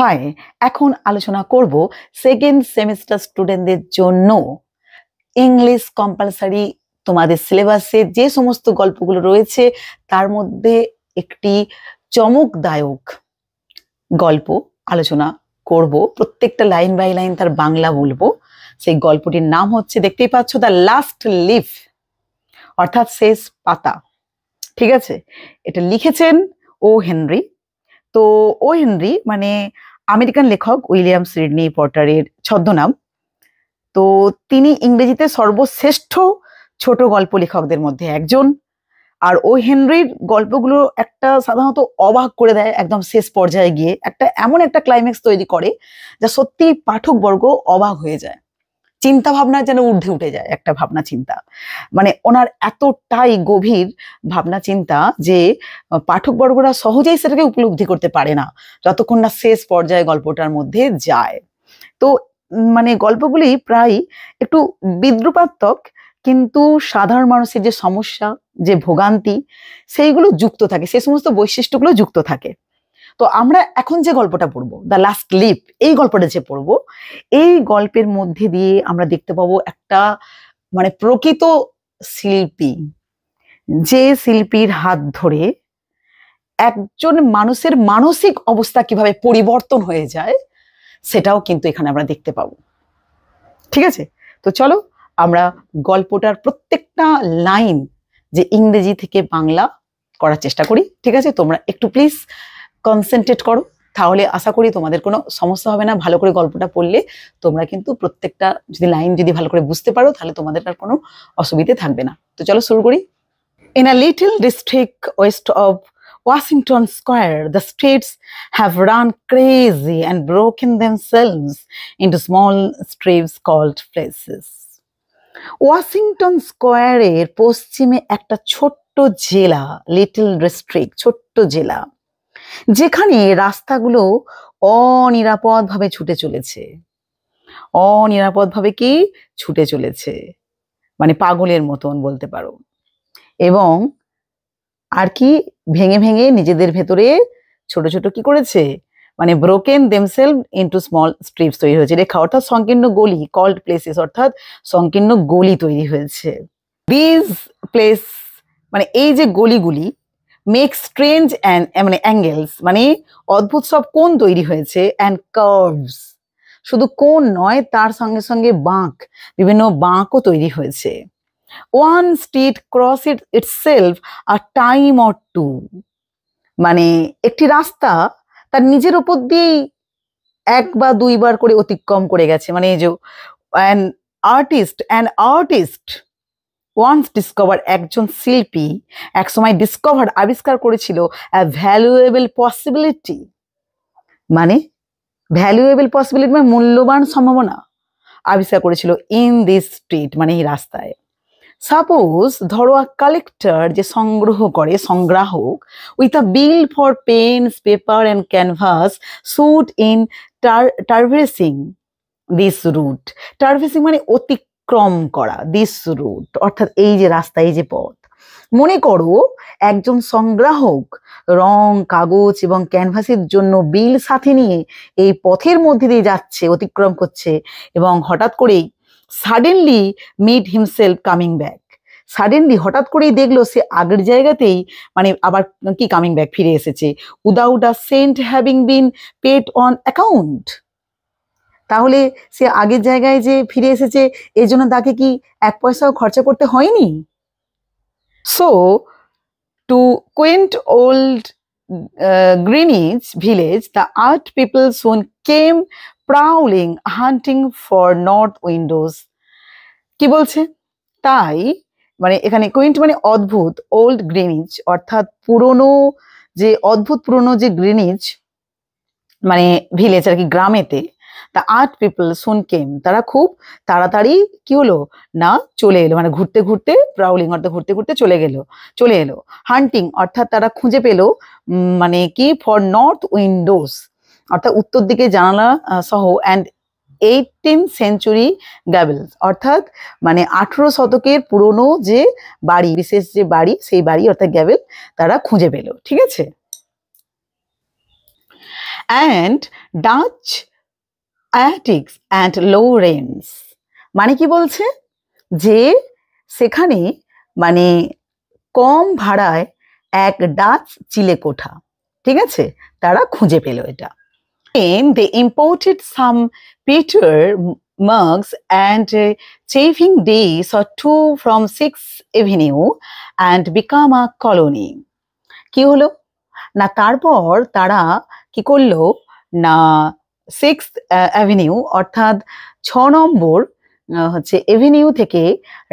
হায় এখন আলোচনা করব সেকেন্ড সেমিস্টার স্টুডেন্টদের জন্য ইংলিশ কম্পালসারি তোমাদের সিলেবাসে যে সমস্ত গল্পগুলো রয়েছে তার মধ্যে একটি চমকদায়ক গল্প আলোচনা করব প্রত্যেকটা লাইন বাই লাইন তার বাংলা বলবো সেই গল্পটির নাম হচ্ছে দেখতেই পাচ্ছ দ্য লাস্ট লিফ অর্থাৎ শেষ পাতা ঠিক আছে এটা লিখেছেন ও হেনরি তো ও হেনরি মানে আমেরিকান লেখক উইলিয়াম সিডনি পটারের ছদ্মনাম তো তিনি ইংরেজিতে সর্বশ্রেষ্ঠ ছোট গল্প লেখকদের মধ্যে একজন আর ও হেনরির গল্পগুলো একটা সাধারণত অবাক করে দেয় একদম শেষ পর্যায়ে গিয়ে একটা এমন একটা ক্লাইম্যাক্স তৈরি করে যা সত্যি পাঠকবর্গ অবাক হয়ে যায় চিন্তা ভাবনা যেন ঊর্ধ্বে উঠে যায় একটা ভাবনা চিন্তা মানে ওনার এতটাই গভীর ভাবনা চিন্তা যে পাঠকবর্গরা সহজেই সেটাকে উপলব্ধি করতে পারে না যতক্ষণ না শেষ পর্যায়ে গল্পটার মধ্যে যায় তো মানে গল্পগুলি প্রায় একটু বিদ্রুপাত্মক কিন্তু সাধারণ মানুষের যে সমস্যা যে ভোগান্তি সেইগুলো যুক্ত থাকে সেই সমস্ত বৈশিষ্ট্যগুলো যুক্ত থাকে তো আমরা এখন যে গল্পটা পড়বো দ্য লাস্ট লিপ এই গল্পটা যে পড়বো এই গল্পের মধ্যে দিয়ে আমরা দেখতে পাবো একটা মানে প্রকৃত শিল্পী যে শিল্পীর হাত ধরে একজন মানুষের মানসিক অবস্থা কিভাবে পরিবর্তন হয়ে যায় সেটাও কিন্তু এখানে আমরা দেখতে পাবো ঠিক আছে তো চলো আমরা গল্পটার প্রত্যেকটা লাইন যে ইংরেজি থেকে বাংলা করার চেষ্টা করি ঠিক আছে তোমরা একটু প্লিজ কনসেন্ট্রেট করো তাহলে আশা করি তোমাদের কোনো সমস্যা হবে না ভালো করে গল্পটা পড়লে তোমরা কিন্তু প্রত্যেকটা যদি লাইন যদি ভালো করে বুঝতে পারো তাহলে তোমাদের আর কোনো অসুবিধে থাকবে না তো চলো শুরু করি In a little district west of Washington Square, the streets have run crazy themselves into small strips called places Washington স্কোয়ারের পশ্চিমে একটা ছোট্ট জেলা লিটল ডিস্ট্রিক্ট ছোট্ট জেলা যেখানে রাস্তাগুলো অনিরাপদভাবে ছুটে চলেছে অনিরাপদভাবে কি ছুটে চলেছে মানে পাগলের মতন বলতে পারো এবং আর কি ভেঙে ভেঙে নিজেদের ভেতরে ছোট ছোট কি করেছে মানে broken themselves into small strips তৈরি হয়েছে রেখা অর্থাৎ সংকীর্ণ গলি কল্ড প্লেসেস অর্থাৎ সংকীর্ণ গলি তৈরি হয়েছে দিজ প্লেস মানে এই যে গলিগুলি মেক স্ট্রেঞ্জ অ্যান্ড মানে অ্যাঙ্গেলস মানে অদ্ভুত সব কোন তৈরি হয়েছে অ্যান্ড কার্ভস শুধু কোন নয় তার সঙ্গে সঙ্গে বাঁক বিভিন্ন বাঁকও তৈরি হয়েছে one street cross it itself a time or two মানে একটি রাস্তা তার নিজের ওপর দিয়েই এক বা দুইবার করে অতিক্রম করে গেছে মানে এই যে an artist an artist once discover একজন শিল্পী একসময় ডিসকভার আবিষ্কার করেছিল ভ্যালুয়েবল পসিবিলিটি মানে ভ্যালুয়েবল পসিবিলিটি মানে মূল্যবান সম্ভাবনা আবিষ্কার করেছিল ইন দিস স্ট্রিট মানে এই রাস্তায় সাপোজ ধরো আ কালেক্টর যে সংগ্রহ করে সংগ্রাহক with a bill for paints paper and canvas should in traversing this route traversing মানে অতিক ক্রম করা দিস রুট অর্থাৎ এই যে রাস্তা এই যে পথ মনে করো একজন সংগ্রাহক রং কাগজ এবং ক্যানভাসের জন্য বিল সাথে নিয়ে এই পথের মধ্যে দিয়ে যাচ্ছে অতিক্রম করছে এবং হঠাৎ করেই suddenly meet himself coming back suddenly হঠাৎ করেই দেখলো সে আগের জায়গাতেই মানে আবার কি কামিং ব্যাক ফিরে এসেছে without a cent having been paid on account তাহলে সে আগের জায়গায় যে ফিরে এসেছে এই জন্য তাকে কি এক পয়সাও খরচা করতে হয়নি so to quaint old Greenwich Village the art people soon came prowling hunting for north windows কি বলছে তাই মানে এখানে কুইন্ট মানে অদ্ভুত ওল্ড গ্রিনিজ অর্থাৎ পুরনো যে অদ্ভুত পুরনো যে গ্রিনিজ মানে ভিলেজ আর কি গ্রামেতে the art people soon came তারা খুব তাড়াতাড়ি কি হলো না চলে এলো মানে ঘুরতে ঘুরতে প্রাউলিং অর্থাৎ ঘুরতে ঘুরতে চলে গেল চলে এলো হান্টিং অর্থাৎ তারা খুঁজে পেলো মানে কি ফর নর্থ উইন্ডোজ অর্থাৎ উত্তর দিকে জানালা সহ অ্যান্ড এইটিন সেঞ্চুরি গ্যাবেলস অর্থাৎ মানে আঠেরো শতকের পুরনো যে বাড়ি বিশেষ যে বাড়ি সেই বাড়ি অর্থাৎ গ্যাবেল তারা খুঁজে পেল ঠিক আছে and Dutch attics and low rents মানে কি বলছে যে সেখানে মানে কম ভাড়ায় এক ডাচ চিলে কোঠা ঠিক আছে তারা খুঁজে পেল এটা they imported some pewter mugs and chafing day days from six avenue and become a colony কি হলো না তারপর তারা কি করলো না সিক্স অ্যাভিনিউ uh, অর্থাৎ ছ নম্বর হচ্ছে এভিনিউ থেকে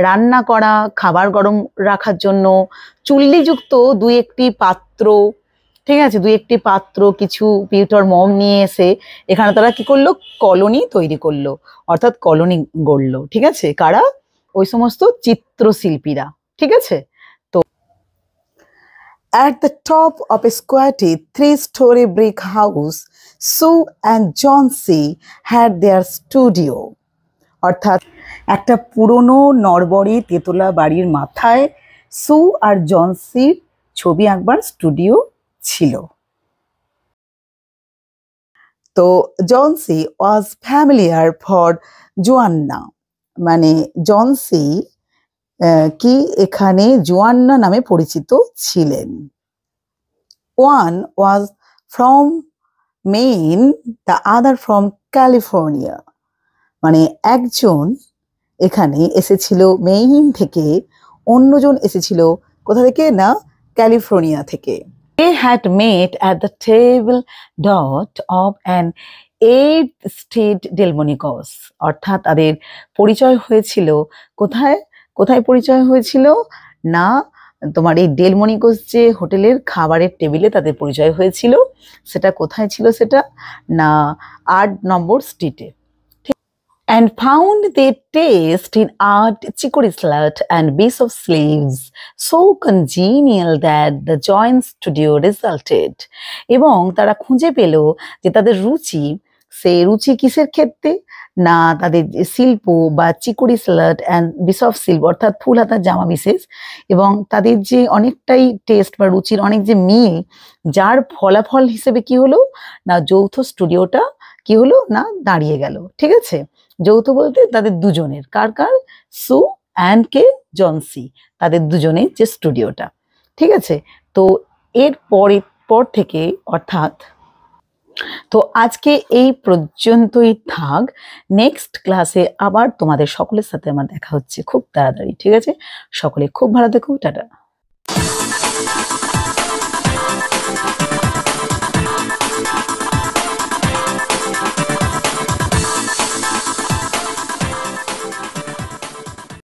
রান্না করা খাবার গরম রাখার জন্য চুল্লিযুক্ত দুই একটি পাত্র ঠিক আছে দুই একটি পাত্র কিছু পিউটার মম নিয়ে এসে এখানে তারা কি করলো কলোনি তৈরি করলো অর্থাৎ কলোনি গড়লো ঠিক আছে কারা ওই সমস্ত চিত্রশিল্পীরা ঠিক আছে At the top of a squatty three story brick house, Sue and John C. had their studio. অর্থাৎ একটা পুরনো নরবরে তেতলা বাড়ির মাথায় সু আর জনসির ছবি আঁকবার স্টুডিও ছিল তো Johnsy she was familiar for Joanna মানে জনসি কি এখানে জোয়ান্না নামে পরিচিত ছিলেন one was from Maine the other from California মানে একজন এখানে এসেছিল মেইন থেকে অন্যজন এসেছিল কোথা থেকে না ক্যালিফোর্নিয়া থেকে they had met at the table d'hote of an eight street Delmonico's অর্থাৎ তাদের পরিচয় হয়েছিল কোথায় কোথায় পরিচয় হয়েছিল না তোমার এই ডেলমনিকোস যে হোটেলের খাবারের টেবিলে তাদের পরিচয় হয়েছিল সেটা কোথায় ছিল সেটা না আট নম্বর স্ট্রিটে and found their taste in art chicory salad and bishop sleeves so congenial that the joint studio resulted এবং তারা খুঁজে পেল যে তাদের রুচি সেই রুচি কিসের ক্ষেত্রে না তাদের শিল্প বা চিকুরি স্যালাড অ্যান্ড বিশফ শিল্প অর্থাৎ ফুল হাতার জামা বিশেষ এবং তাদের যে অনেকটাই টেস্ট বা রুচির অনেক যে মিল যার ফলাফল হিসেবে কি হলো না যৌথ স্টুডিওটা কি হলো না দাঁড়িয়ে গেল ঠিক আছে যৌথ বলতে তাদের দুজনের কার কার সু অ্যান্ড কে জনসি তাদের দুজনের যে স্টুডিওটা ঠিক আছে তো এর পরে পর থেকে অর্থাৎ তো আজকে এই পর্যন্তই থাক নেক্সট ক্লাসে আবার তোমাদের সকলের সাথে আমার দেখা হচ্ছে খুব তাড়াতাড়ি ঠিক আছে সকলে খুব ভালো থেকো টাটা